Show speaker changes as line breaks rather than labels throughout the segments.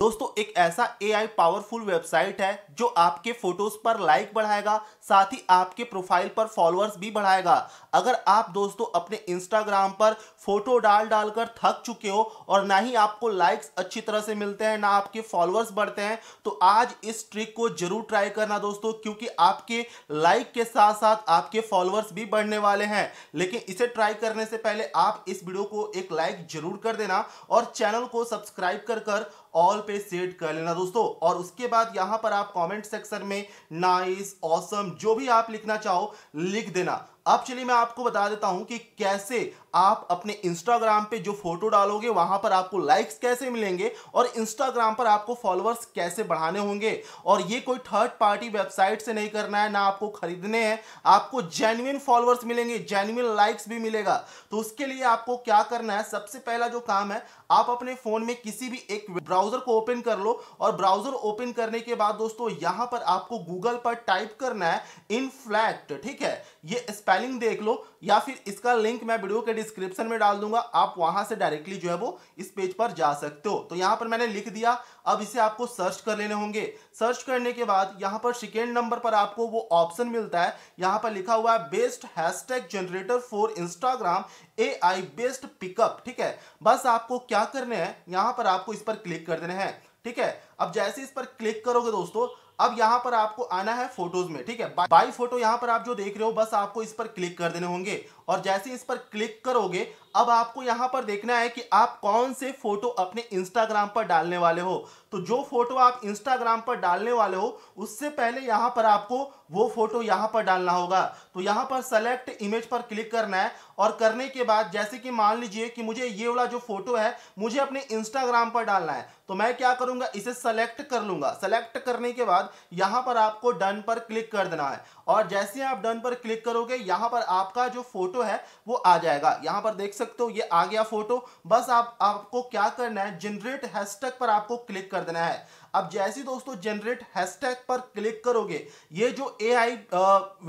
दोस्तों एक ऐसा एआई पावरफुल वेबसाइट है जो आपके फोटोज पर लाइक बढ़ाएगा साथ ही आपके प्रोफाइल पर फॉलोअर्स भी बढ़ाएगा अगर आप दोस्तों अपने इंस्टाग्राम पर फोटो डाल डालकर थक चुके हो और ना ही आपको लाइक्स अच्छी तरह से मिलते हैं ना आपके फॉलोअर्स बढ़ते हैं तो आज इस ट्रिक को जरूर ट्राई करना दोस्तों क्योंकि आपके लाइक के साथ साथ आपके फॉलोअर्स भी बढ़ने वाले हैं लेकिन इसे ट्राई करने से पहले आप इस वीडियो को एक लाइक जरूर कर देना और चैनल को सब्सक्राइब कर कर ऑल पे सेट कर लेना दोस्तों और उसके बाद यहां पर आप कमेंट सेक्शन में नाइस ऑसम जो भी आप लिखना चाहो लिख देना अब चलिए मैं आपको बता देता हूं कि कैसे आप अपने इंस्टाग्राम पे जो फोटो डालोगे वहां पर आपको लाइक्स कैसे मिलेंगे और इंस्टाग्राम पर आपको फॉलोअर्स कैसे बढ़ाने होंगे और ये कोई थर्ड पार्टी वेबसाइट से नहीं करना है ना आपको खरीदने हैं आपको जेन्युन फॉलोअर्स मिलेंगे जेन्युन लाइक्स भी मिलेगा तो उसके लिए आपको क्या करना है सबसे पहला जो काम है आप अपने फोन में किसी भी एक ब्राउजर को ओपन कर लो और ब्राउजर ओपन करने के बाद दोस्तों यहां पर आपको गूगल पर टाइप करना है इनफ्लैक्ट ठीक है ये फाइलिंग देख लो या फिर इसका लिंक मैं वीडियो के डिस्क्रिप्शन में डाल दूंगा आप वहां से डायरेक्टली जो है वो इस पेज पर जा सकते हो तो यहां पर मैंने लिख दिया अब इसे आपको सर्च कर लेने होंगे सर्च करने के बाद यहां पर सेकेंड नंबर पर आपको वो ऑप्शन मिलता है यहां पर लिखा हुआ है best hashtag generator for Instagram a best pickup ठीक है बस आपको क्या करने हैं यहां पर आपको इस पर क्लिक कर देने हैं ठीक है अब जैसे इस पर क्लिक करोगे दोस्तों अब यहां पर आपको आना है फोटोज में ठीक है बाई फोटो यहां पर आप जो देख रहे हो बस आपको इस पर क्लिक कर देने होंगे और जैसे इस पर क्लिक करोगे अब आपको यहां पर देखना है कि आप कौन से फोटो अपने इंस्टाग्राम पर डालने वाले हो तो जो फोटो आप इंस्टाग्राम पर डालने वाले हो उससे पहले यहां पर आपको वो फोटो यहाँ पर डालना होगा तो यहां पर सेलेक्ट इमेज पर क्लिक करना है और करने के बाद जैसे कि मान लीजिए कि मुझे ये वाला जो फोटो है मुझे अपने इंस्टाग्राम पर डालना है तो मैं क्या करूँगा इसे सेलेक्ट कर लूंगा सेलेक्ट करने के बाद यहां पर आपको डन पर क्लिक कर देना है और जैसे आप डन पर क्लिक करोगे यहां पर आपका जो फोटो फोटो है वो आ जाएगा यहां पर देख सकते हो ये आ गया फोटो बस आप आपको क्या करना है जनरेट हैशटैग पर आपको क्लिक कर देना है अब जैसे दोस्तों जनरेट हैशटैग पर क्लिक करोगे ये जो एआई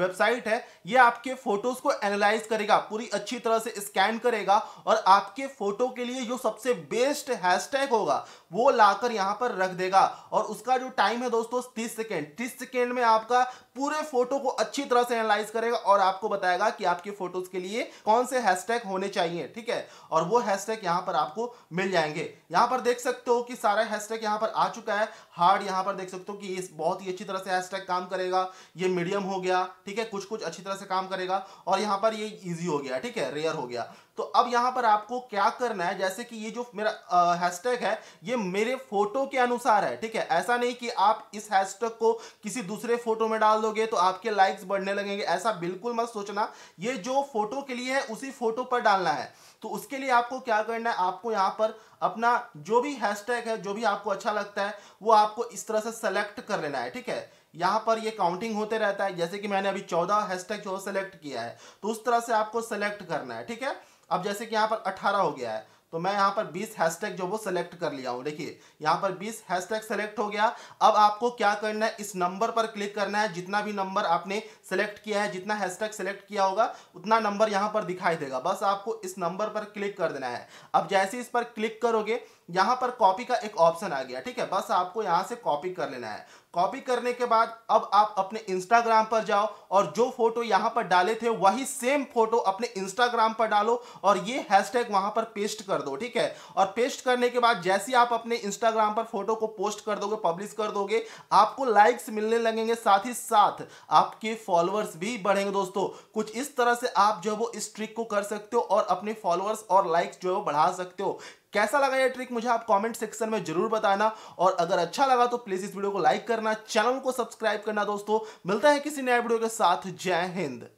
वेबसाइट है ये आपके फोटोज को एनालाइज करेगा पूरी अच्छी तरह से स्कैन करेगा और आपके फोटो के लिए जो सबसे बेस्ट हैशटैग होगा वो लाकर यहां पर रख देगा और उसका जो टाइम है दोस्तों 30 सेकेंड 30 सेकेंड में आपका पूरे फोटो को अच्छी तरह से एनालाइज करेगा और आपको बताएगा कि आपके फोटोज के लिए कौन से हैशटैग होने चाहिए ठीक है और वो हैशटैग यहाँ पर आपको मिल जाएंगे यहाँ पर देख सकते हो कि सारा हैशटैग यहाँ पर आ चुका है हार्ड यहां पर देख सकते हो कि ये बहुत ही अच्छी तरह से हैशटैग काम करेगा ये मीडियम हो गया ठीक है कुछ कुछ अच्छी तरह से काम करेगा और यहां पर ये ईजी हो गया ठीक है रेयर हो गया तो अब यहां पर आपको क्या करना है जैसे कि ये जो मेरा हैशटैग है ये मेरे फोटो के अनुसार है ठीक है ऐसा नहीं कि आप इस हैशटैग को किसी दूसरे फोटो में डाल दोगे तो आपके लाइक्स बढ़ने लगेंगे ऐसा बिल्कुल मत सोचना ये जो फोटो के लिए है उसी फोटो पर डालना है तो उसके लिए आपको क्या करना है आपको यहाँ पर अपना जो भी हैशटैग है जो भी आपको अच्छा लगता है वो आपको इस तरह से सेलेक्ट कर लेना है ठीक है यहाँ पर ये काउंटिंग होते रहता है जैसे कि मैंने अभी चौदह हैशटैग जो सेलेक्ट किया है तो उस तरह से आपको सेलेक्ट करना है ठीक है अब जैसे कि यहाँ पर अट्ठारह हो गया है तो मैं यहाँ पर 20 हैशटैग जो वो सेलेक्ट कर लिया हूँ देखिए यहाँ पर 20 हैशटैग सेलेक्ट हो गया अब आपको क्या करना है इस नंबर पर क्लिक करना है जितना भी नंबर आपने सेलेक्ट किया है जितना हैशटैग सेलेक्ट किया होगा उतना नंबर यहाँ पर दिखाई देगा बस आपको इस नंबर पर क्लिक कर देना है अब जैसे इस पर क्लिक करोगे यहां पर कॉपी का एक ऑप्शन आ गया ठीक है बस आपको यहां से कॉपी कर लेना है कॉपी करने के बाद अब आप अपने इंस्टाग्राम पर जाओ और जो फोटो यहां पर डाले थे वही सेम फोटो अपने इंस्टाग्राम पर डालो और ये हैशटैग वहां पर पेस्ट कर दो ठीक है और पेस्ट करने के बाद जैसे आप अपने इंस्टाग्राम पर फोटो को पोस्ट कर दोगे पब्लिश कर दोगे आपको लाइक्स मिलने लगेंगे साथ ही साथ आपके फॉलोअर्स भी बढ़ेंगे दोस्तों कुछ इस तरह से आप जो है वो इस ट्रिक को कर सकते हो और अपने फॉलोअर्स और लाइक्स जो है वो बढ़ा सकते हो कैसा लगा यह ट्रिक मुझे आप कमेंट सेक्शन में जरूर बताना और अगर अच्छा लगा तो प्लीज इस वीडियो को लाइक करना चैनल को सब्सक्राइब करना दोस्तों मिलता है किसी नए वीडियो के साथ जय हिंद